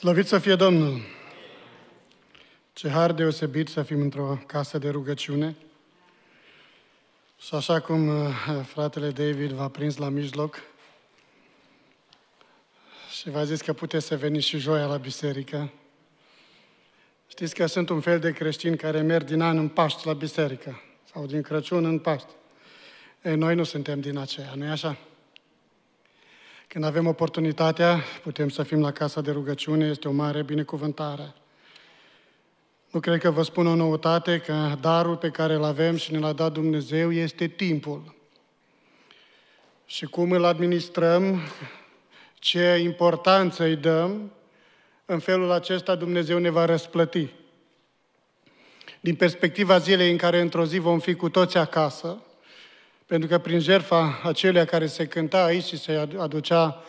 Slăvit să fie Domnul! Ce har deosebit să fim într-o casă de rugăciune. Și așa cum uh, fratele David v-a prins la mijloc și v-a zis că puteți să veniți și joia la biserică, știți că sunt un fel de creștini care merg din an în Paști la biserică sau din Crăciun în Paști. Ei, noi nu suntem din aceea, nu-i așa? Când avem oportunitatea, putem să fim la casa de rugăciune, este o mare binecuvântare. Nu cred că vă spun o noutate, că darul pe care îl avem și ne l-a dat Dumnezeu este timpul. Și cum îl administrăm, ce importanță îi dăm, în felul acesta Dumnezeu ne va răsplăti. Din perspectiva zilei în care într-o zi vom fi cu toți acasă, pentru că prin jertfa acelea care se cânta aici și se aducea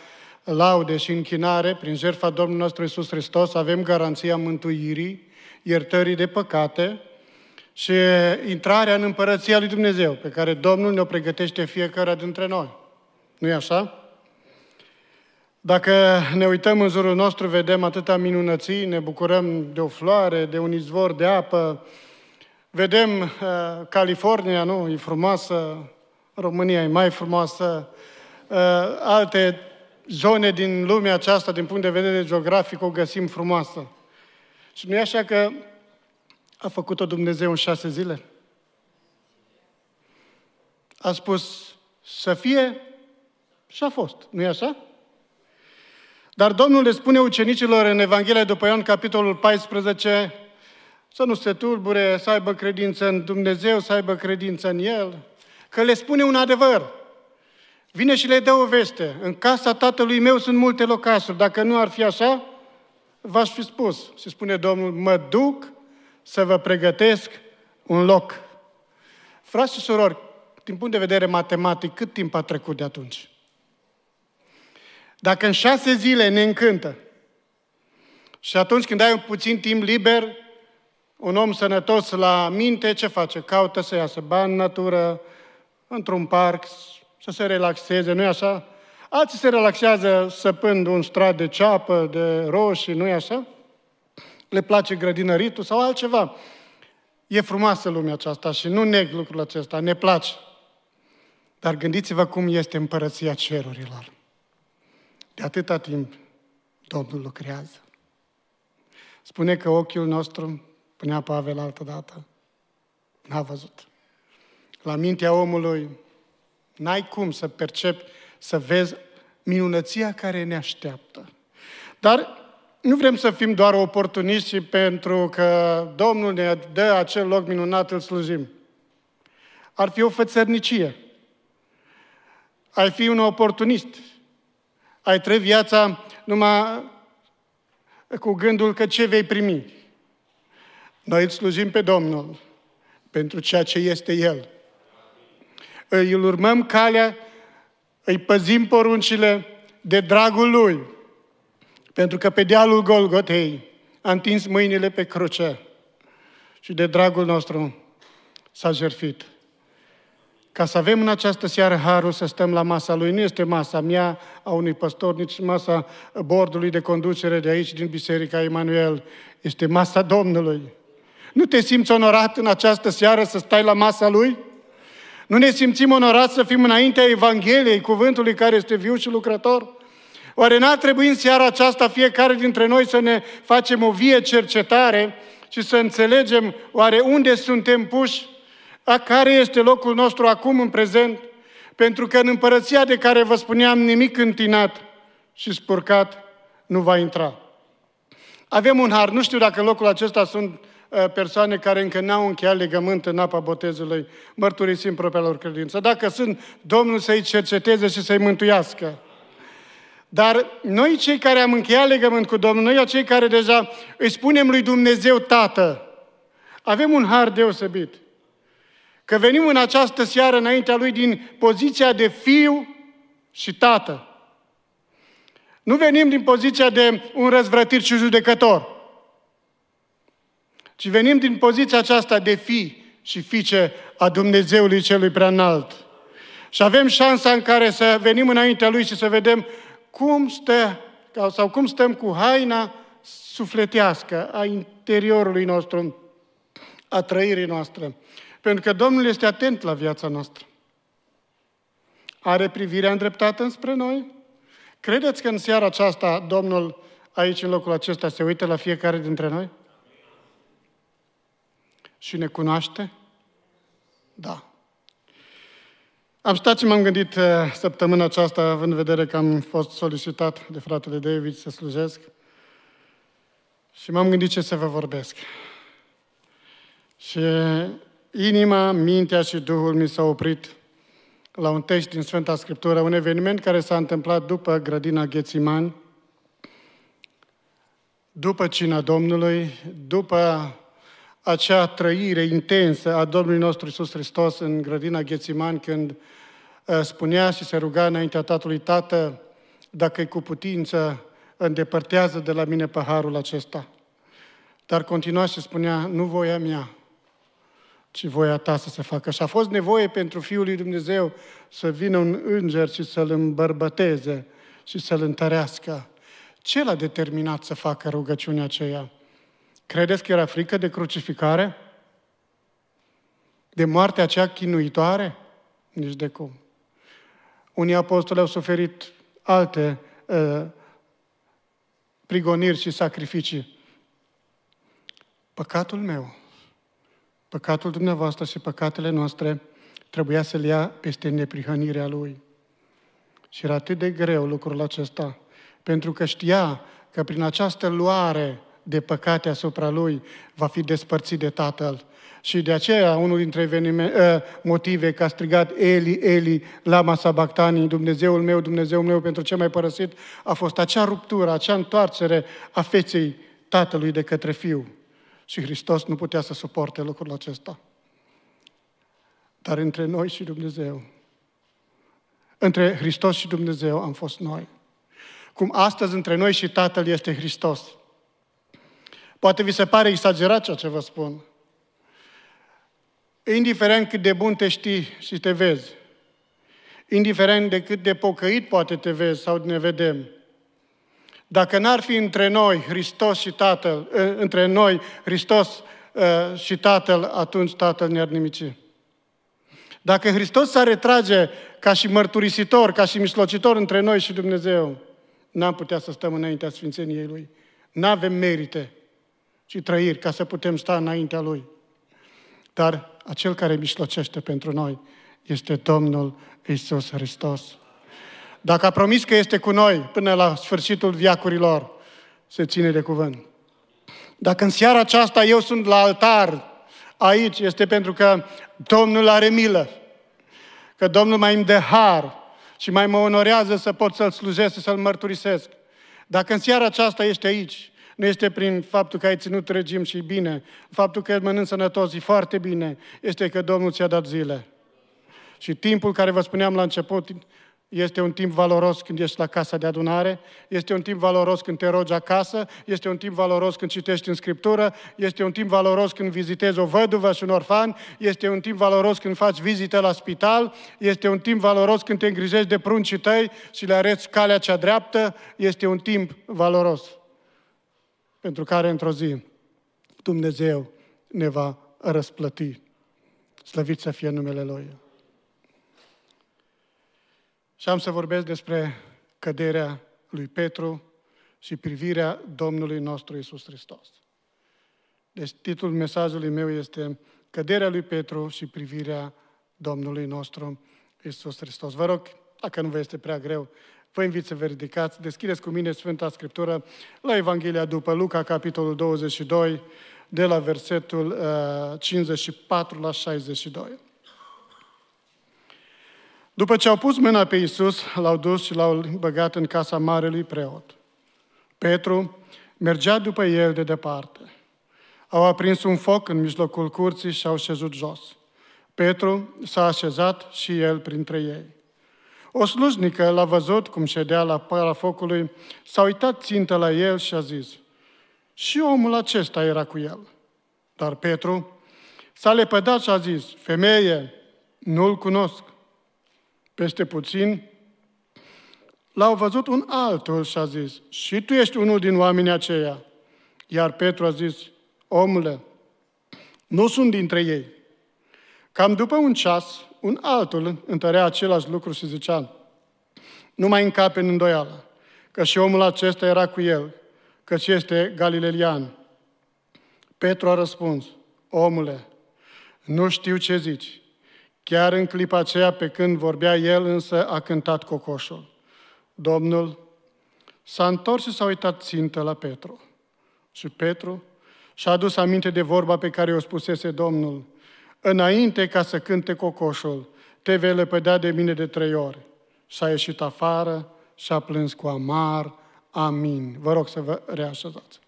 laude și închinare, prin jertfa Domnului nostru Isus Hristos, avem garanția mântuirii, iertării de păcate și intrarea în împărăția lui Dumnezeu, pe care Domnul ne-o pregătește fiecare dintre noi. nu e așa? Dacă ne uităm în jurul nostru, vedem atâta minunății, ne bucurăm de o floare, de un izvor de apă, vedem uh, California, nu? E frumoasă, România e mai frumoasă, uh, alte zone din lumea aceasta, din punct de vedere geografic, o găsim frumoasă. Și nu e așa că a făcut-o Dumnezeu în șase zile? A spus să fie și a fost. nu e așa? Dar Domnul le spune ucenicilor în Evanghelia după Ioan, capitolul 14, să nu se tulbure, să aibă credință în Dumnezeu, să aibă credință în El, că le spune un adevăr. Vine și le dă o veste. În casa tatălui meu sunt multe locașuri. Dacă nu ar fi așa, v-aș fi spus. Și spune Domnul, mă duc să vă pregătesc un loc. Frați și surori, din punct de vedere matematic, cât timp a trecut de atunci? Dacă în șase zile ne încântă și atunci când ai un puțin timp liber, un om sănătos la minte, ce face? Caută să iasă bani în natură, într-un parc, să se relaxeze, nu-i așa? Alții se relaxează săpând un strat de ceapă, de roșii, nu-i așa? Le place grădinăritul sau altceva. E frumoasă lumea aceasta și nu neg lucrul acesta, ne place. Dar gândiți-vă cum este împărăția cerurilor. De atâta timp Domnul lucrează. Spune că ochiul nostru, punea Pavel altădată, dată, n-a văzut la mintea omului, n-ai cum să percepi, să vezi minunăția care ne așteaptă. Dar nu vrem să fim doar oportuniști pentru că Domnul ne dă acel loc minunat, îl slujim. Ar fi o fățărnicie. Ai fi un oportunist. Ai trăi viața numai cu gândul că ce vei primi. Noi îl slujim pe Domnul pentru ceea ce este El îi urmăm calea, îi păzim poruncile de dragul Lui. Pentru că pe dealul Golgotei a întins mâinile pe cruce și de dragul nostru s-a jertfit. Ca să avem în această seară harul să stăm la masa lui. Nu este masa mea, a unui păstor, nici masa bordului de conducere de aici, din Biserica Emanuel. Este masa Domnului. Nu te simți onorat în această seară să stai la masa lui? Nu ne simțim onorați să fim înaintea Evangheliei, cuvântului care este viu și lucrător? Oare n-ar trebui în seara aceasta fiecare dintre noi să ne facem o vie cercetare și să înțelegem oare unde suntem puși, a care este locul nostru acum în prezent? Pentru că în împărăția de care vă spuneam nimic întinat și spurcat nu va intra. Avem un har, nu știu dacă în locul acesta sunt Eh, persoane care încă n-au încheiat legământ în apa botezului, mărturisim propria lor credință. Dacă sunt, Domnul să-i cerceteze și să-i mântuiască. Dar noi cei care am încheiat legământ cu Domnul, noi cei care deja îi spunem lui Dumnezeu Tată, avem un har deosebit. Că venim în această seară înaintea Lui din poziția de fiu și tată. Nu venim din poziția de un răzvrătit și judecător ci venim din poziția aceasta de fi și fiice a Dumnezeului Celui Preanalt. Și avem șansa în care să venim înaintea Lui și să vedem cum stă sau cum stăm cu haina sufletească a interiorului nostru, a trăirii noastre. Pentru că Domnul este atent la viața noastră. Are privirea îndreptată înspre noi? Credeți că în seara aceasta Domnul aici, în locul acesta, se uită la fiecare dintre noi? și ne cunoaște? Da. Am stat și m-am gândit eh, săptămâna aceasta, având în vedere că am fost solicitat de fratele David să slujesc, și m-am gândit ce să vă vorbesc. Și inima, mintea și Duhul mi s-au oprit la un text din Sfânta Scriptură, un eveniment care s-a întâmplat după grădina Ghețiman, după cina Domnului, după acea trăire intensă a Domnului nostru Isus Hristos în grădina Ghețiman, când uh, spunea și se ruga înaintea Tatălui, Tată, dacă e cu putință, îndepărtează de la mine paharul acesta. Dar continua și spunea, nu voia mea, ci voia ta să se facă. Și a fost nevoie pentru Fiul lui Dumnezeu să vină un înger și să-l îmbărbăteze și să-l întărească. Ce l-a determinat să facă rugăciunea aceea? Credeți că era frică de crucificare? De moartea aceea chinuitoare? Nici de cum. Unii apostoli au suferit alte uh, prigoniri și sacrificii. Păcatul meu, păcatul dumneavoastră și păcatele noastre trebuia să le ia peste neprihănirea Lui. Și era atât de greu lucrul acesta, pentru că știa că prin această luare de păcate asupra lui, va fi despărțit de tatăl. Și de aceea, unul dintre ă, motive că a strigat Eli, Eli, lama sabactanii, Dumnezeul meu, Dumnezeul meu, pentru ce mai părăsit, a fost acea ruptură, acea întoarcere a feței tatălui de către fiu. Și Hristos nu putea să suporte lucrul acesta. Dar între noi și Dumnezeu, între Hristos și Dumnezeu am fost noi. Cum astăzi între noi și Tatăl este Hristos. Poate vi se pare exagerat ceea ce vă spun. Indiferent cât de bun te știi și te vezi, indiferent de cât de pocăit poate te vezi sau ne vedem, dacă n-ar fi între noi Hristos și Tatăl, eh, între noi Hristos eh, și Tatăl, atunci Tatăl ne-ar nimici. Dacă Hristos s-ar retrage ca și mărturisitor, ca și mislocitor între noi și Dumnezeu, n-am putea să stăm înaintea Sfințeniei Lui. N-avem merite și trăiri ca să putem sta înaintea Lui. Dar acel care mișlocește pentru noi este Domnul Isus Hristos. Dacă a promis că este cu noi până la sfârșitul viacurilor, se ține de cuvânt. Dacă în seara aceasta eu sunt la altar, aici, este pentru că Domnul are milă, că Domnul mai îmi dă har și mai mă onorează să pot să-L slujesc, să-L mărturisesc. Dacă în seara aceasta ești aici nu este prin faptul că ai ținut regim și bine, faptul că mănânci sănătos e foarte bine, este că Domnul ți-a dat zile. Și timpul care vă spuneam la început, este un timp valoros când ești la casa de adunare, este un timp valoros când te rogi acasă, este un timp valoros când citești în Scriptură, este un timp valoros când vizitezi o văduvă și un orfan, este un timp valoros când faci vizite la spital, este un timp valoros când te îngrijești de pruncii tăi și le arăți calea cea dreaptă, este un timp valoros pentru care într-o zi Dumnezeu ne va răsplăti. Slăvit să fie numele Lui. Și am să vorbesc despre căderea lui Petru și privirea Domnului nostru Isus Hristos. Deci titlul mesajului meu este Căderea lui Petru și privirea Domnului nostru Isus Hristos. Vă rog, dacă nu vă este prea greu, Vă invit să vă ridicați, deschideți cu mine Sfânta Scriptură la Evanghelia după Luca, capitolul 22, de la versetul 54 uh, la 62. După ce au pus mâna pe Iisus, l-au dus și l-au băgat în casa marelui preot. Petru mergea după el de departe. Au aprins un foc în mijlocul curții și au șezut jos. Petru s-a așezat și el printre ei. O slujnică l-a văzut cum ședea la pala focului, s-a uitat țintă la el și a zis, și omul acesta era cu el. Dar Petru s-a lepădat și a zis, femeie, nu-l cunosc. Peste puțin l-au văzut un altul și a zis, și tu ești unul din oamenii aceia. Iar Petru a zis, omule, nu sunt dintre ei. Cam după un ceas, un altul întărea același lucru și zicea, nu mai încape în îndoială, că și omul acesta era cu el, căci este galilelian. Petru a răspuns, omule, nu știu ce zici. Chiar în clipa aceea, pe când vorbea el, însă a cântat cocoșul. Domnul s-a întors și s-a uitat țintă la Petru. Și Petru și-a adus aminte de vorba pe care o spusese Domnul înainte ca să cânte cocoșul, te vei lepăda de mine de trei ori. s a ieșit afară și a plâns cu amar. Amin. Vă rog să vă reașezați.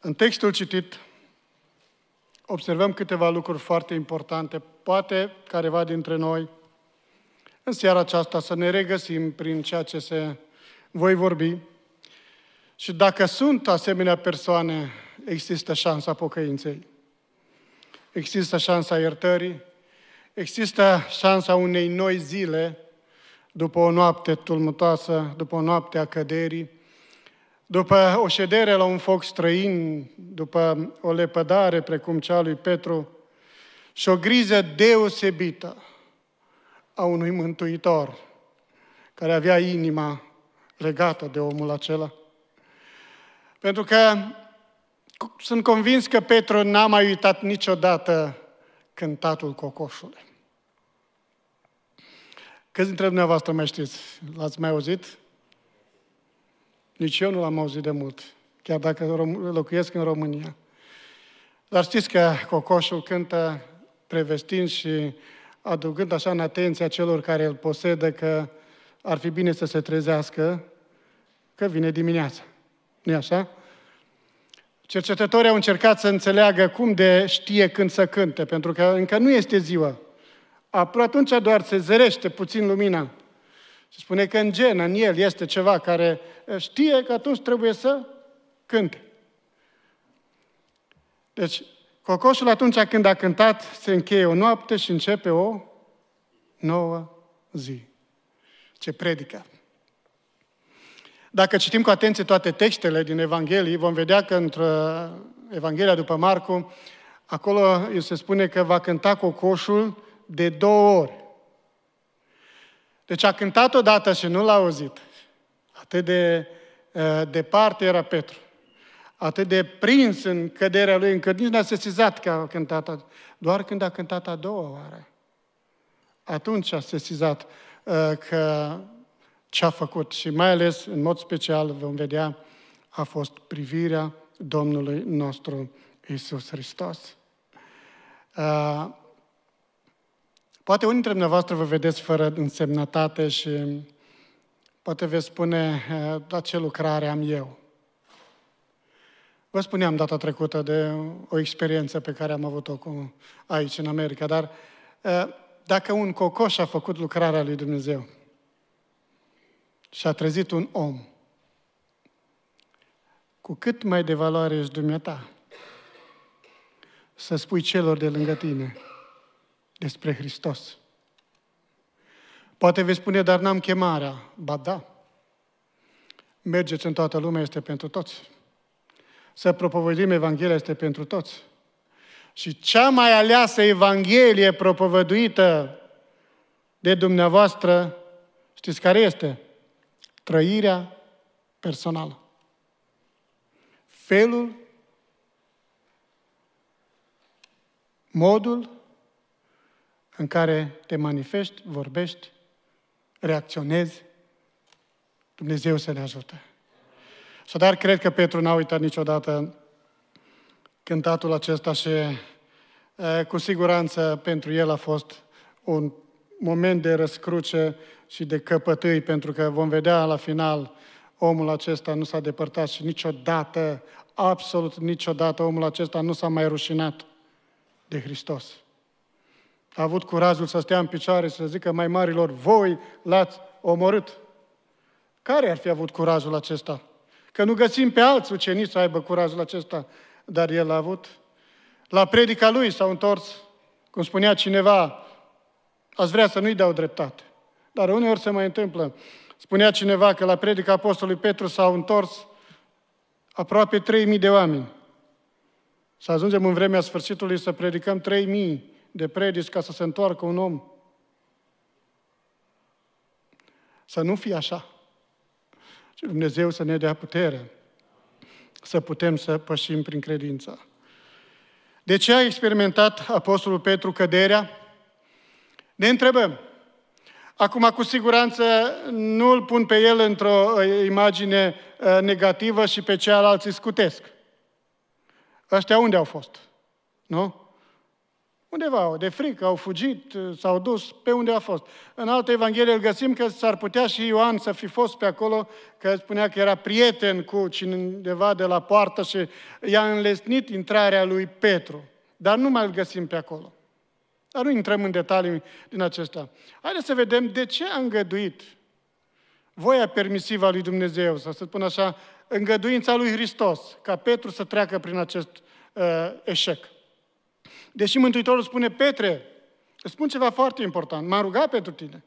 În textul citit observăm câteva lucruri foarte importante. Poate careva dintre noi în seara aceasta să ne regăsim prin ceea ce se voi vorbi, și dacă sunt asemenea persoane, există șansa pocăinței. Există șansa iertării, există șansa unei noi zile după o noapte tulmutoasă, după o noapte a căderii, după o ședere la un foc străin, după o lepădare precum cea lui Petru și o griză deosebită a unui mântuitor care avea inima legată de omul acela. Pentru că sunt convins că Petru n-a mai uitat niciodată cântatul cocoșului. Câți dintre dumneavoastră mai știți? L-ați mai auzit? Nici eu nu l-am auzit de mult, chiar dacă locuiesc în România. Dar știți că cocoșul cântă prevestind și aducând așa în atenția celor care îl posedă că ar fi bine să se trezească, că vine dimineața nu așa? Cercetătorii au încercat să înțeleagă cum de știe când să cânte, pentru că încă nu este ziua. Apoi Atunci doar se zărește puțin lumina. Și spune că în gen, în el, este ceva care eh, știe că atunci trebuie să cânte. Deci, cocoșul atunci când a cântat, se încheie o noapte și începe o nouă zi. Ce predică! Dacă citim cu atenție toate textele din Evanghelii, vom vedea că într Evanghelia după Marcu, acolo se spune că va cânta cocoșul de două ori. Deci a cântat odată și nu l-a auzit. Atât de departe era Petru. Atât de prins în căderea lui, încât nici n-a sesizat că a cântat. Doar când a cântat a doua oară. Atunci a sesizat că ce a făcut și mai ales, în mod special, vom vedea, a fost privirea Domnului nostru Isus Hristos. Uh, poate unii dintre dumneavoastră vă vedeți fără însemnătate și poate veți spune, uh, da, ce lucrare am eu. Vă spuneam data trecută de o experiență pe care am avut-o cu, aici, în America, dar eh, dacă un cocoș a făcut lucrarea lui Dumnezeu, și a trezit un om. Cu cât mai de valoare ești dumneata să spui celor de lângă tine despre Hristos. Poate vei spune, dar n-am chemarea. Ba da. Mergeți în toată lumea, este pentru toți. Să propovădim Evanghelia este pentru toți. Și cea mai aleasă Evanghelie propovăduită de dumneavoastră, știți care este? trăirea personală. Felul, modul în care te manifesti, vorbești, reacționezi, Dumnezeu să ne ajute. Și dar cred că Petru n-a uitat niciodată cântatul acesta și eh, cu siguranță pentru el a fost un moment de răscruce și de căpătâi, pentru că vom vedea la final omul acesta nu s-a depărtat și niciodată, absolut niciodată omul acesta nu s-a mai rușinat de Hristos. A avut curajul să stea în picioare și să zică mai marilor, voi l-ați omorât. Care ar fi avut curajul acesta? Că nu găsim pe alți ucenici să aibă curajul acesta, dar el l-a avut. La predica lui s-au întors, cum spunea cineva, Ați vrea să nu-i dau dreptate. Dar uneori se mai întâmplă. Spunea cineva că la predica Apostolului Petru s-au întors aproape 3.000 de oameni. Să ajungem în vremea sfârșitului să predicăm 3.000 de predici ca să se întoarcă un om. Să nu fie așa. Și Dumnezeu să ne dea putere să putem să pășim prin credință. De ce a experimentat Apostolul Petru căderea? Ne întrebăm. Acum, cu siguranță, nu îl pun pe el într-o uh, imagine uh, negativă și pe cealaltă îi scutesc. Ăștia unde au fost? Nu? Undeva, de frică, au fugit, uh, s-au dus, pe unde a fost. În altă Evanghelie îl găsim că s-ar putea și Ioan să fi fost pe acolo, că spunea că era prieten cu cineva de la poartă și i-a înlesnit intrarea lui Petru. Dar nu mai îl găsim pe acolo. Dar nu intrăm în detalii din acesta. Haideți să vedem de ce a îngăduit voia permisivă a lui Dumnezeu, să spun așa, îngăduința lui Hristos, ca Petru să treacă prin acest uh, eșec. Deși Mântuitorul spune, Petre, îți spun ceva foarte important, m-a rugat pentru tine.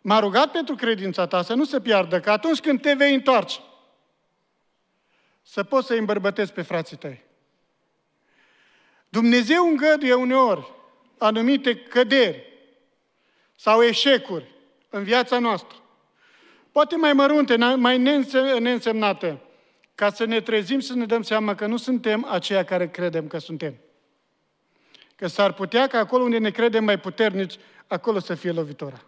M-a rugat pentru credința ta să nu se piardă, că atunci când te vei întoarce, să poți să îi îmbărbătezi pe frații tăi. Dumnezeu îngăduie uneori anumite căderi sau eșecuri în viața noastră, poate mai mărunte, mai neînsemnate, ca să ne trezim să ne dăm seama că nu suntem aceia care credem că suntem. Că s-ar putea ca acolo unde ne credem mai puternici, acolo să fie lovitora.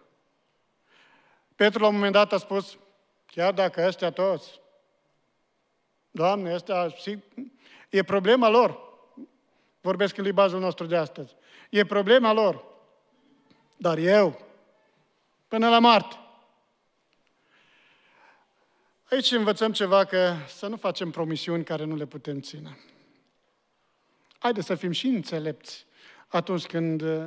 Petru la un moment dat a spus, chiar dacă ăstea toți, Doamne, ăsta e problema lor. Vorbesc în limbajul nostru de astăzi. E problema lor. Dar eu, până la moarte. Aici învățăm ceva că să nu facem promisiuni care nu le putem ține. Haideți să fim și înțelepți atunci când uh,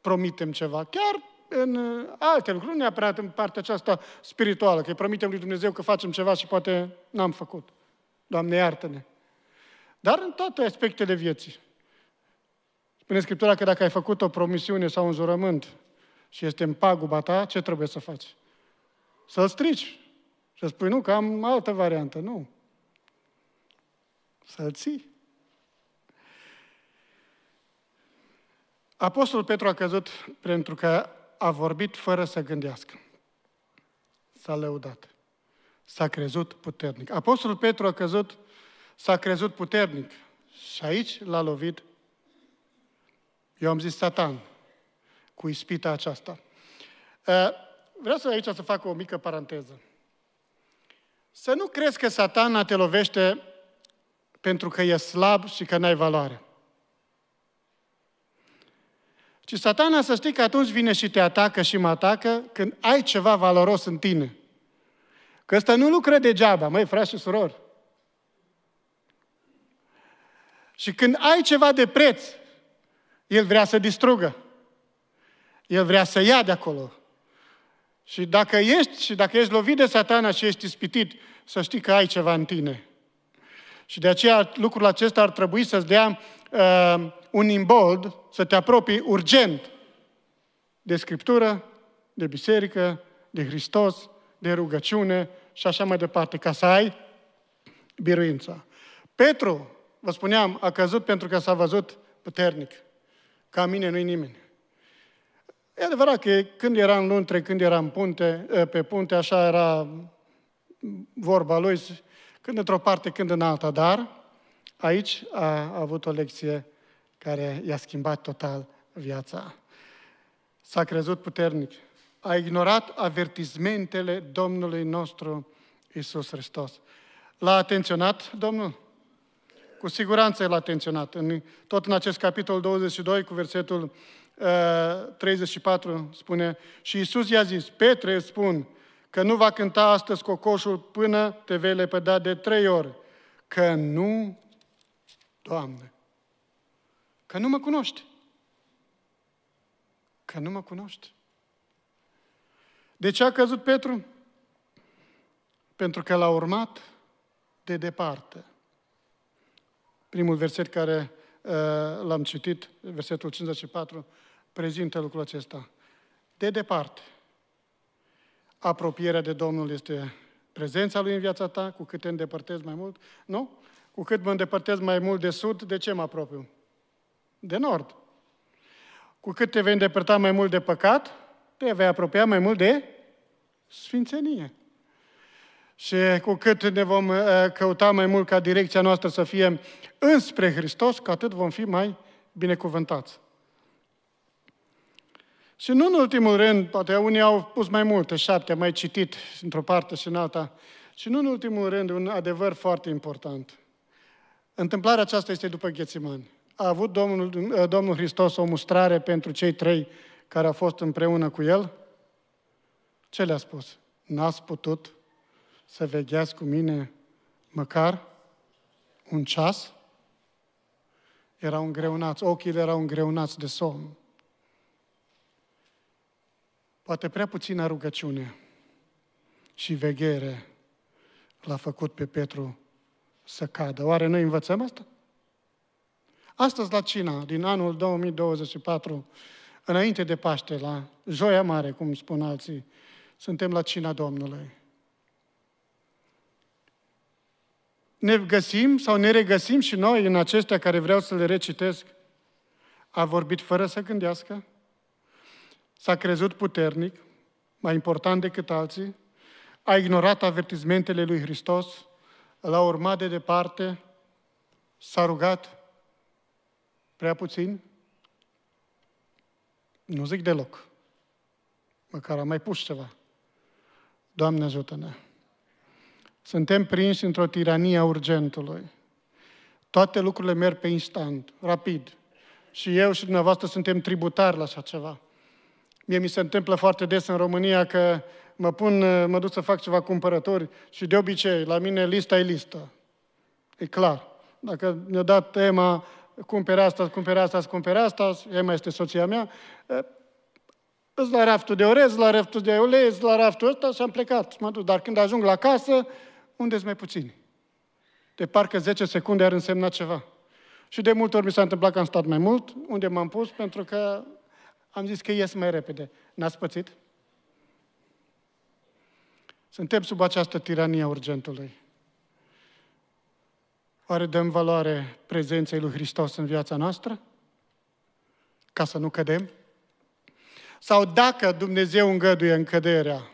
promitem ceva. Chiar în uh, alte lucruri, nu neapărat în partea aceasta spirituală, că îi promitem lui Dumnezeu că facem ceva și poate n-am făcut. Doamne, iartă-ne! Dar în toate aspectele vieții. Spune Scriptura că dacă ai făcut o promisiune sau un jurământ și este în paguba ta, ce trebuie să faci? Să-l strici. Să spui, nu, că am altă variantă. Nu. Să-l ții. Apostolul Petru a căzut pentru că a vorbit fără să gândească. S-a lăudat. S-a crezut puternic. Apostolul Petru a căzut, s-a crezut puternic. Și aici l-a lovit eu am zis Satan cu ispita aceasta. Vreau să aici să fac o mică paranteză. Să nu crezi că satana te lovește pentru că e slab și că n-ai valoare. Ci satana să știi că atunci vine și te atacă și mă atacă când ai ceva valoros în tine. Că ăsta nu lucră degeaba, măi, frate și surori. Și când ai ceva de preț, el vrea să distrugă. El vrea să ia de acolo. Și dacă ești, și dacă ești lovit de satana și ești ispitit, să știi că ai ceva în tine. Și de aceea lucrul acesta ar trebui să-ți dea uh, un imbold, să te apropii urgent de Scriptură, de biserică, de Hristos, de rugăciune și așa mai departe, ca să ai biruința. Petru, vă spuneam, a căzut pentru că s-a văzut puternic. Ca mine nu-i nimeni. E adevărat că când era în Luntre, când era în punte, pe punte, așa era vorba lui, când într-o parte, când în alta, dar aici a avut o lecție care i-a schimbat total viața. S-a crezut puternic. A ignorat avertismentele Domnului nostru Isus Hristos. L-a atenționat Domnul? Cu siguranță el a tensionat. În, tot în acest capitol 22, cu versetul uh, 34, spune Și Iisus i-a zis, Petre, spun că nu va cânta astăzi cocoșul până te vei lepăda de trei ori. Că nu, Doamne, că nu mă cunoști. Că nu mă cunoști. De ce a căzut Petru? Pentru că l-a urmat de departe primul verset care uh, l-am citit, versetul 54, prezintă lucrul acesta. De departe, apropierea de Domnul este prezența Lui în viața ta, cu cât te îndepărtezi mai mult, nu? Cu cât mă îndepărtez mai mult de sud, de ce mă apropiu? De nord. Cu cât te vei îndepărta mai mult de păcat, te vei apropia mai mult de sfințenie. Și cu cât ne vom uh, căuta mai mult ca direcția noastră să fie înspre Hristos, cu atât vom fi mai binecuvântați. Și nu în ultimul rând, poate unii au pus mai multe, șapte, mai citit într-o parte și în alta, și nu în ultimul rând, un adevăr foarte important. Întâmplarea aceasta este după Ghețiman. A avut Domnul, uh, Domnul Hristos o mustrare pentru cei trei care au fost împreună cu el? Ce le-a spus? N-ați putut să vegheați cu mine măcar un ceas? Erau îngreunați, ochii erau îngreunați de somn. Poate prea puțină rugăciune și veghere l-a făcut pe Petru să cadă. Oare noi învățăm asta? Astăzi la Cina, din anul 2024, înainte de Paște, la Joia Mare, cum spun alții, suntem la Cina Domnului. ne găsim sau ne regăsim și noi în acestea care vreau să le recitesc. A vorbit fără să gândească, s-a crezut puternic, mai important decât alții, a ignorat avertizmentele lui Hristos, l-a urmat de departe, s-a rugat prea puțin? Nu zic deloc. Măcar am mai pus ceva. Doamne ajută-ne! Suntem prinși într-o tiranie a urgentului. Toate lucrurile merg pe instant, rapid. Și eu și dumneavoastră suntem tributari la așa ceva. Mie mi se întâmplă foarte des în România că mă pun, mă duc să fac ceva cumpărături și de obicei, la mine lista e listă. E clar. Dacă mi-a dat Emma, cumpere asta, cumpere asta, cumpere asta, Emma este soția mea, îți la raftul de orez, la raftul de ulei, la raftul ăsta și am plecat. Mă duc. Dar când ajung la casă, unde mai puțini? De parcă 10 secunde ar însemna ceva. Și de multe ori mi s-a întâmplat că am stat mai mult unde m-am pus pentru că am zis că ies mai repede. N-ați pățit? Suntem sub această tiranie a urgentului. Oare dăm valoare prezenței lui Hristos în viața noastră? Ca să nu cădem? Sau dacă Dumnezeu îngăduie căderea,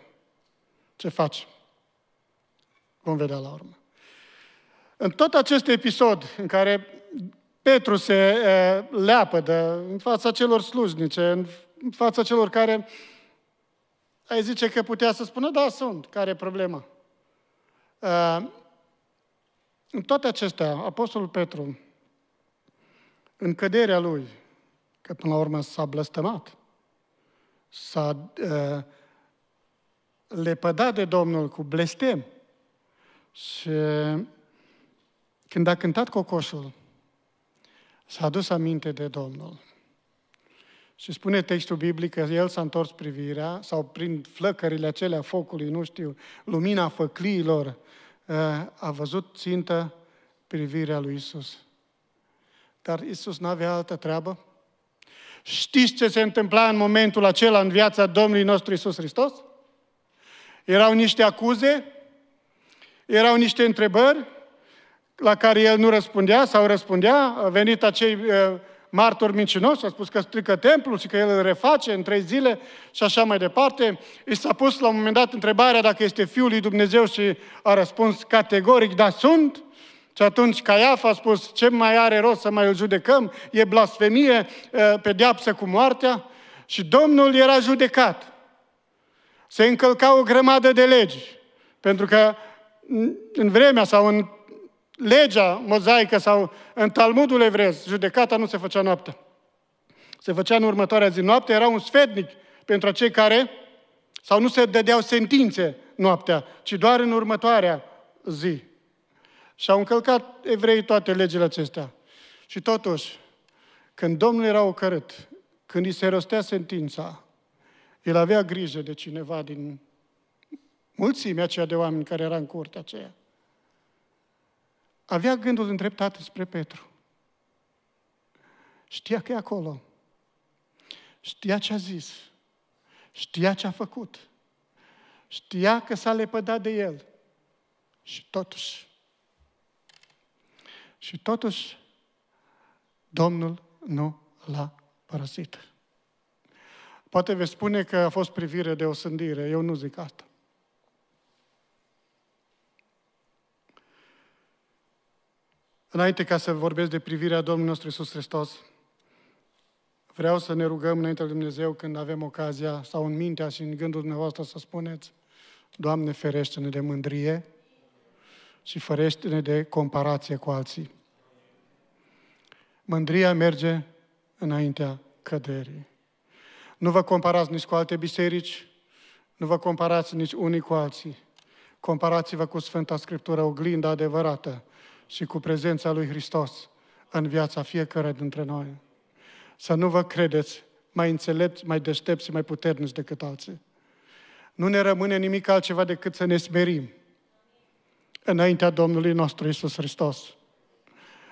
ce facem? Vom vedea la urmă. În tot acest episod în care Petru se leapă de, în fața celor slujnice, în fața celor care ai zice că putea să spună, da, sunt, care e problema? în toate acestea, Apostolul Petru, în căderea lui, că până la urmă s-a blăstămat, s-a uh, lepădat de Domnul cu blestem, și când a cântat cocoșul, s-a adus aminte de Domnul. Și spune textul biblic că el s-a întors privirea, sau prin flăcările acelea focului, nu știu, lumina făcliilor, ă, a văzut țintă privirea lui Isus. Dar Isus nu avea altă treabă? Știți ce se întâmpla în momentul acela în viața Domnului nostru Isus Hristos? Erau niște acuze erau niște întrebări la care el nu răspundea sau răspundea. A venit acei uh, martori mincinoși, a spus că strică templul și că el îl reface în trei zile și așa mai departe. I s-a pus la un moment dat întrebarea dacă este Fiul lui Dumnezeu și a răspuns categoric, da, sunt. Și atunci Caiaf a spus, ce mai are rost să mai îl judecăm? E blasfemie, uh, pedeapsă cu moartea. Și Domnul era judecat. Se încălca o grămadă de legi, pentru că în vremea sau în legea mozaică sau în Talmudul evrez, judecata nu se făcea noaptea. Se făcea în următoarea zi. Noaptea era un sfetnic pentru cei care, sau nu se dădeau sentințe noaptea, ci doar în următoarea zi. Și au încălcat evreii toate legile acestea. Și totuși, când Domnul era ocărât, când îi se rostea sentința, el avea grijă de cineva din mulțimea aceea de oameni care era în curtea aceea, avea gândul îndreptat spre Petru. Știa că e acolo. Știa ce a zis. Știa ce a făcut. Știa că s-a lepădat de el. Și totuși, și totuși, Domnul nu l-a părăsit. Poate vei spune că a fost privire de osândire. Eu nu zic asta. Înainte ca să vorbesc de privirea Domnului nostru Iisus Hristos, vreau să ne rugăm înaintea lui Dumnezeu când avem ocazia sau în mintea și în gândul dumneavoastră să spuneți Doamne ferește-ne de mândrie și ferește-ne de comparație cu alții. Mândria merge înaintea căderii. Nu vă comparați nici cu alte biserici, nu vă comparați nici unii cu alții. Comparați-vă cu Sfânta Scriptură, oglinda adevărată, și cu prezența lui Hristos în viața fiecare dintre noi. Să nu vă credeți mai înțelepți, mai deștepți, mai puternici decât alții. Nu ne rămâne nimic altceva decât să ne smerim înaintea Domnului nostru Isus Hristos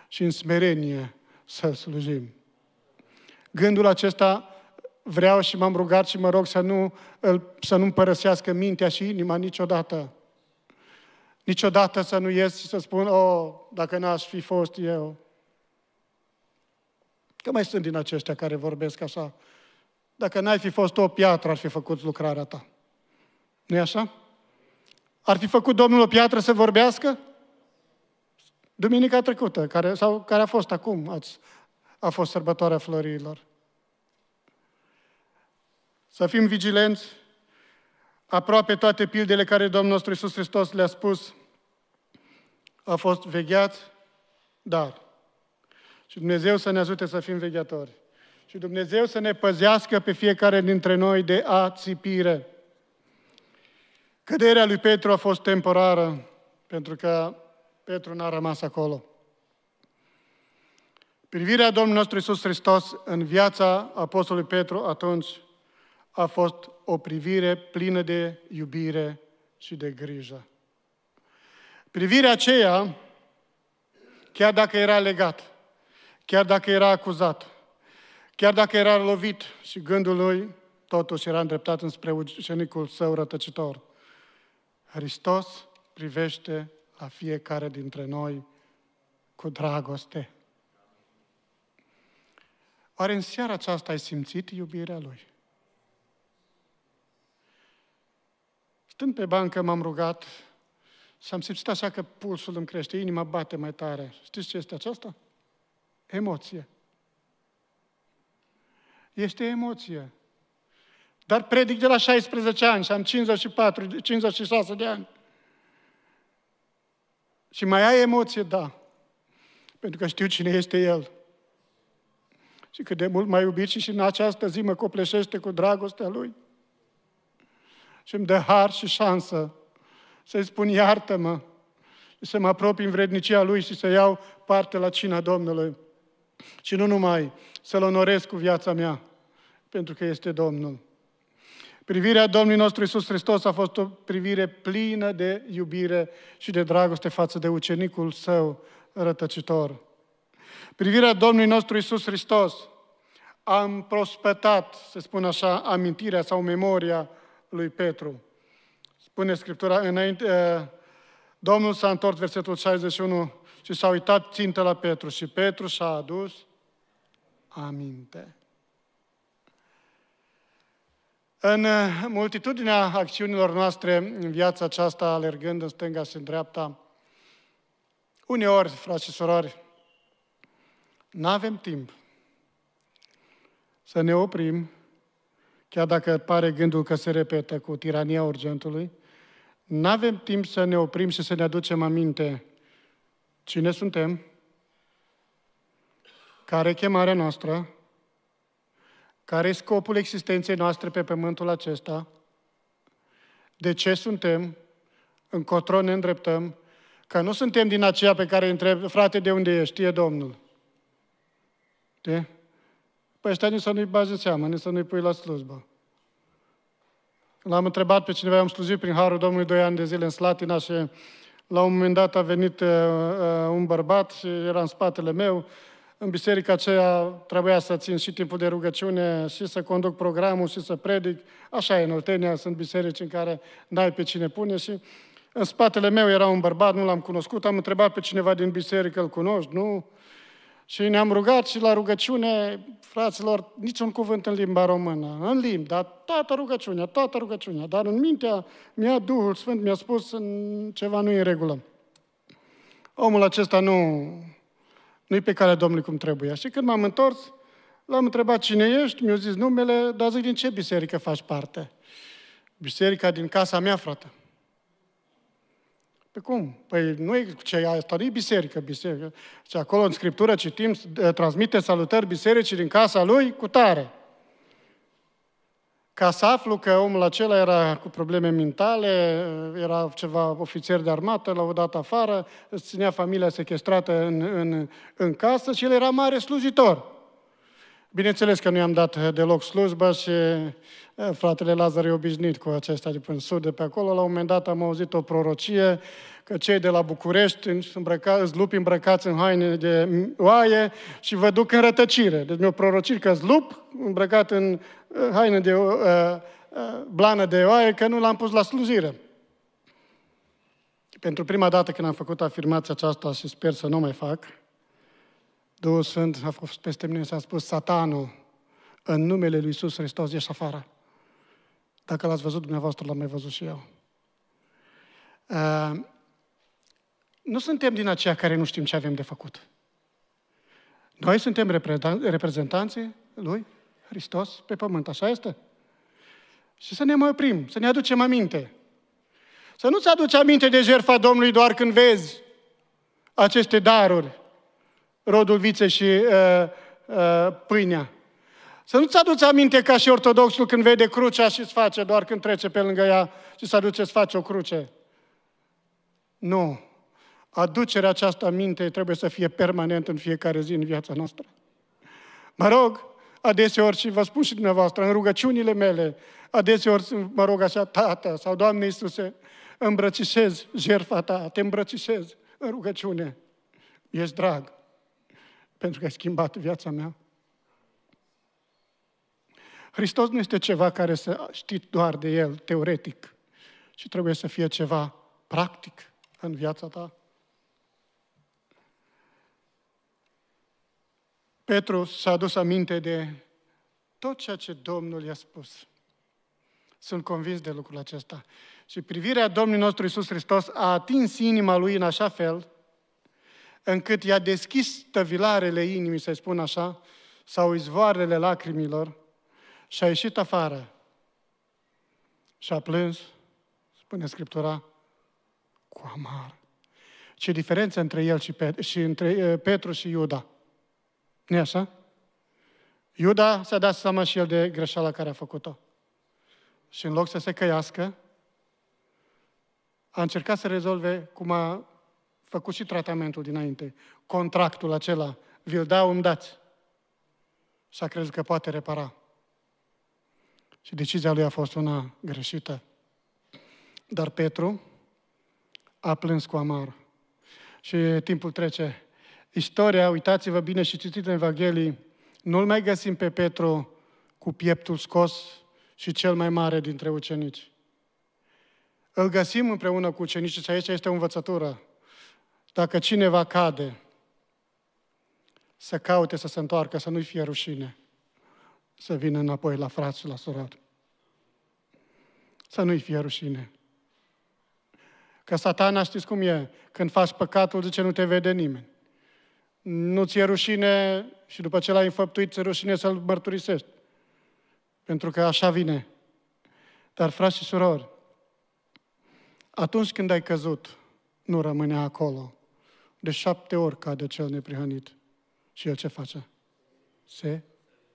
și în smerenie să slujim. Gândul acesta vreau și m-am rugat și mă rog să nu să nu părăsească mintea și inima niciodată. Niciodată să nu ies și să spun, o, oh, dacă n-aș fi fost eu. Că mai sunt din aceștia care vorbesc așa. Dacă n-ai fi fost o piatră, ar fi făcut lucrarea ta. nu e așa? Ar fi făcut Domnul o piatră să vorbească? Duminica trecută, care, sau care a fost acum, ați, a fost sărbătoarea florilor. Să fim vigilenți aproape toate pildele care Domnul nostru Iisus Hristos le-a spus au fost vegheați, dar. Și Dumnezeu să ne ajute să fim vegheatori. Și Dumnezeu să ne păzească pe fiecare dintre noi de ațipire. Căderea lui Petru a fost temporară, pentru că Petru n-a rămas acolo. Privirea Domnului nostru Iisus Hristos în viața Apostolului Petru atunci a fost o privire plină de iubire și de grijă. Privirea aceea, chiar dacă era legat, chiar dacă era acuzat, chiar dacă era lovit și gândul lui totuși era îndreptat înspre ucenicul său rătăcitor. Hristos privește la fiecare dintre noi cu dragoste. Oare în seara aceasta ai simțit iubirea Lui? Stând pe bancă, m-am rugat și am simțit așa că pulsul îmi crește, inima bate mai tare. Știți ce este aceasta? Emoție. Este emoție. Dar predic de la 16 ani și am 54, 56 de ani. Și mai ai emoție, da. Pentru că știu cine este El. Și cât de mult mai iubit și, și în această zi mă copleșește cu dragostea Lui și îmi dă har și șansă să-i spun iartă-mă și să mă apropii în vrednicia Lui și să iau parte la cina Domnului. Și nu numai, să-L onorez cu viața mea, pentru că este Domnul. Privirea Domnului nostru Isus Hristos a fost o privire plină de iubire și de dragoste față de ucenicul său rătăcitor. Privirea Domnului nostru Isus Hristos a împrospătat, să spun așa, amintirea sau memoria lui Petru. Spune Scriptura, înainte, eh, Domnul s-a întors, versetul 61, și s-a uitat țintă la Petru și Petru s a adus aminte. În eh, multitudinea acțiunilor noastre în viața aceasta, alergând în stânga și în dreapta, uneori, frați și surori, nu avem timp să ne oprim chiar dacă pare gândul că se repetă cu tirania urgentului, nu avem timp să ne oprim și să ne aducem aminte cine suntem, care e chemarea noastră, care e scopul existenței noastre pe pământul acesta, de ce suntem, încotro ne îndreptăm, că nu suntem din aceea pe care îi întreb, frate, de unde ești? Știe Domnul. De? Păi ăștia nici să nu-i bagi în seamă, nici să nu-i pui la slujbă. l-am întrebat pe cineva, am slujit prin Harul Domnului doi ani de zile în Slatina și la un moment dat a venit uh, uh, un bărbat și era în spatele meu. În biserica aceea trebuia să țin și timpul de rugăciune și să conduc programul și să predic. Așa e în Oltenia, sunt biserici în care n-ai pe cine pune și în spatele meu era un bărbat, nu l-am cunoscut, am întrebat pe cineva din biserică, îl cunoști? Nu. Și ne-am rugat și la rugăciune, fraților, niciun cuvânt în limba română. În limbi, dar toată rugăciunea, toată rugăciunea. Dar în mintea mea, Duhul Sfânt mi-a spus în ceva nu în regulă. Omul acesta nu, nu e pe calea Domnului cum trebuie. Și când m-am întors, l-am întrebat cine ești, mi-a zis numele, dar zic din ce biserică faci parte. Biserica din casa mea, frate. Pe păi cum? Păi nu e ce asta, nu e biserică, biserică. Și acolo în Scriptură citim, ă, transmite salutări bisericii din casa lui cu tare. Ca să aflu că omul acela era cu probleme mentale, era ceva ofițer de armată, l-au dat afară, îți ținea familia sequestrată în, în, în casă și el era mare slujitor. Bineînțeles că nu i-am dat eh, deloc slujba și eh, fratele Lazar e obișnuit cu acesta de până sud, de pe acolo. La un moment dat am auzit o prorocie că cei de la București îmbrăca, îți lupi îmbrăcați în haine de oaie și vă duc în rătăcire. Deci mi-o prorocit că lup îmbrăcat în eh, haine de uh, uh, blană de oaie, că nu l-am pus la slujire. Pentru prima dată când am făcut afirmația aceasta și sper să nu mai fac, Duhul Sfânt a fost peste mine și a spus, satanul, în numele Lui Iisus Hristos, ieși afară. Dacă l-ați văzut dumneavoastră, l-am mai văzut și eu. Uh, nu suntem din aceia care nu știm ce avem de făcut. Noi suntem reprezentanții Lui Hristos pe pământ, așa este? Și să ne mai oprim, să ne aducem aminte. Să nu-ți aduci aminte de jertfa Domnului doar când vezi aceste daruri, rodul vițe și uh, uh, pâinea. Să nu-ți aduți aminte ca și ortodoxul când vede crucea și îți face doar când trece pe lângă ea și să aduce să face o cruce. Nu. Aducerea aceasta aminte trebuie să fie permanent în fiecare zi în viața noastră. Mă rog, adeseori și vă spun și dumneavoastră, în rugăciunile mele, adeseori mă rog așa, Tată sau Doamne Iisuse, îmbrățișez jertfa Ta, te îmbrățișez în rugăciune. Ești drag pentru că ai schimbat viața mea. Hristos nu este ceva care să știi doar de El, teoretic, ci trebuie să fie ceva practic în viața ta. Petru s-a adus aminte de tot ceea ce Domnul i-a spus. Sunt convins de lucrul acesta. Și privirea Domnului nostru Isus Hristos a atins inima lui în așa fel încât i-a deschis tăvilarele inimii, să spun așa, sau izvoarele lacrimilor și a ieșit afară și a plâns, spune Scriptura, cu amar. Ce diferență între el și, Pet- și între Petru și Iuda. nu așa? Iuda s-a dat seama și el de greșeala care a făcut-o. Și în loc să se căiască, a încercat să rezolve cum a făcut și tratamentul dinainte. Contractul acela, vi-l dau, îmi dați. Și a crezut că poate repara. Și decizia lui a fost una greșită. Dar Petru a plâns cu amar. Și timpul trece. Istoria, uitați-vă bine și citiți în Evanghelie, nu-l mai găsim pe Petru cu pieptul scos și cel mai mare dintre ucenici. Îl găsim împreună cu ucenicii și aici este o învățătură. Dacă cineva cade, să caute să se întoarcă, să nu-i fie rușine, să vină înapoi la frați și la surori. Să nu-i fie rușine. Că satana știți cum e, când faci păcatul, zice, nu te vede nimeni. Nu ți-e rușine și după ce l-ai înfăptuit, ți-e rușine să-l mărturisești. Pentru că așa vine. Dar, frați și surori, atunci când ai căzut, nu rămâne acolo. De șapte ori cade cel neprihănit. Și el ce face? Se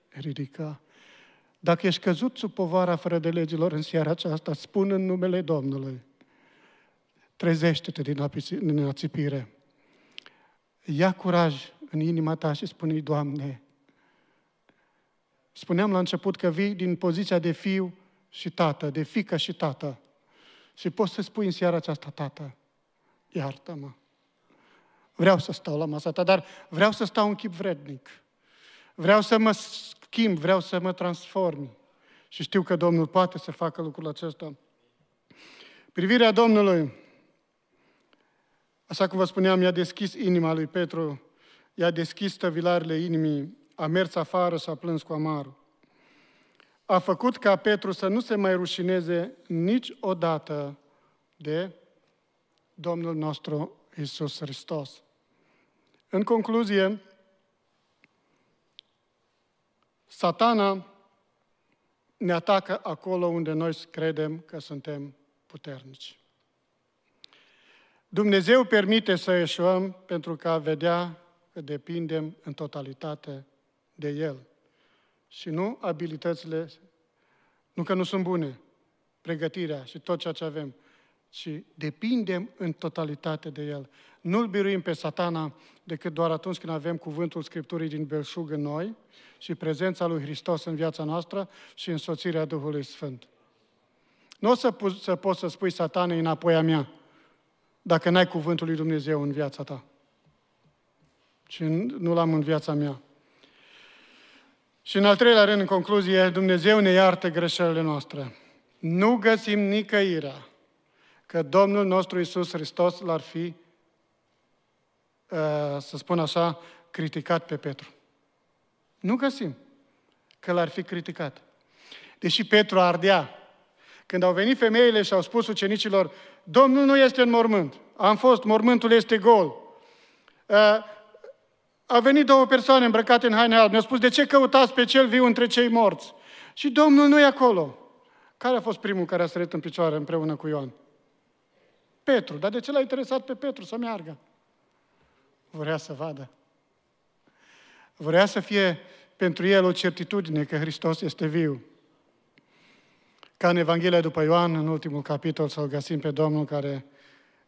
ridică. Dacă ești căzut sub povara fără de legilor în seara aceasta, spun în numele Domnului, trezește-te din, din ațipire. Ia curaj în inima ta și spune Doamne, spuneam la început că vii din poziția de fiu și tată, de fică și tată. Și poți să spui în seara aceasta, tată, iartă-mă. Vreau să stau la masa ta, dar vreau să stau în chip vrednic. Vreau să mă schimb, vreau să mă transform. Și știu că Domnul poate să facă lucrul acesta. Privirea Domnului, așa cum vă spuneam, i-a deschis inima lui Petru, i-a deschis tăvilarele inimii, a mers afară și a plâns cu amar. A făcut ca Petru să nu se mai rușineze niciodată de Domnul nostru Isus Hristos. În concluzie, satana ne atacă acolo unde noi credem că suntem puternici. Dumnezeu permite să ieșuăm pentru că a vedea că depindem în totalitate de El. Și nu abilitățile, nu că nu sunt bune, pregătirea și tot ceea ce avem, și depindem în totalitate de El. Nu-L biruim pe satana decât doar atunci când avem cuvântul Scripturii din belșug în noi și prezența lui Hristos în viața noastră și însoțirea Duhului Sfânt. Nu o să, pu- să poți să spui satanei înapoi a mea dacă n-ai cuvântul lui Dumnezeu în viața ta. Și nu l-am în viața mea. Și în al treilea rând, în concluzie, Dumnezeu ne iartă greșelile noastre. Nu găsim nicăirea că Domnul nostru Isus Hristos l-ar fi, uh, să spun așa, criticat pe Petru. Nu găsim că l-ar fi criticat. Deși Petru ardea. Când au venit femeile și au spus ucenicilor, Domnul nu este în mormânt. Am fost, mormântul este gol. Uh, a venit două persoane îmbrăcate în haine albe. Mi-au spus, de ce căutați pe cel viu între cei morți? Și Domnul nu e acolo. Care a fost primul care a sărit în picioare împreună cu Ioan? Petru. Dar de ce l-a interesat pe Petru să meargă? Vrea să vadă. Vrea să fie pentru el o certitudine că Hristos este viu. Ca în Evanghelia după Ioan, în ultimul capitol, să-L găsim pe Domnul care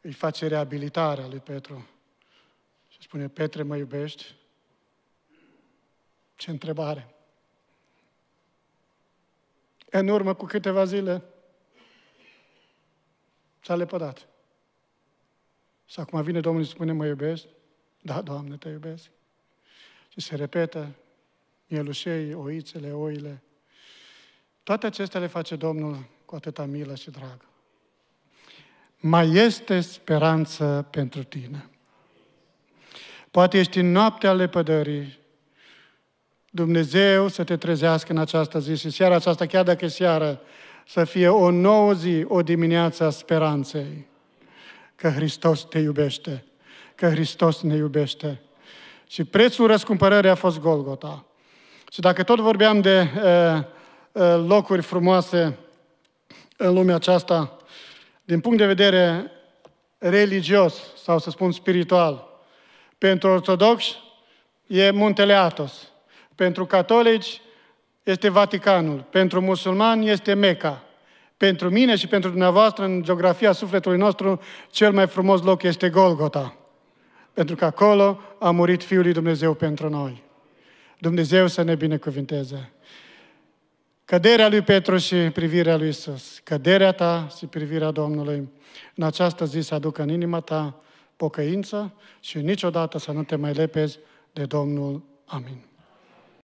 îi face reabilitarea lui Petru. Și spune, Petre, mă iubești? Ce întrebare! În urmă cu câteva zile s-a lepădat. Sau acum vine Domnul și spune, mă iubesc? Da, Doamne, te iubesc. Și se repetă mielușei, oițele, oile. Toate acestea le face Domnul cu atâta milă și drag. Mai este speranță pentru tine. Poate ești în noaptea lepădării. Dumnezeu să te trezească în această zi și seara aceasta, chiar dacă e seară, să fie o nouă zi, o dimineață a speranței că Hristos te iubește, că Hristos ne iubește. Și prețul răscumpărării a fost Golgota. Și dacă tot vorbeam de uh, locuri frumoase în lumea aceasta, din punct de vedere religios sau să spun spiritual, pentru ortodoxi e Muntele Atos, pentru catolici este Vaticanul, pentru musulmani este Meca pentru mine și pentru dumneavoastră, în geografia sufletului nostru, cel mai frumos loc este Golgota. Pentru că acolo a murit Fiul lui Dumnezeu pentru noi. Dumnezeu să ne binecuvinteze. Căderea lui Petru și privirea lui Isus, căderea ta și privirea Domnului, în această zi să aducă în inima ta pocăință și niciodată să nu te mai lepezi de Domnul. Amin.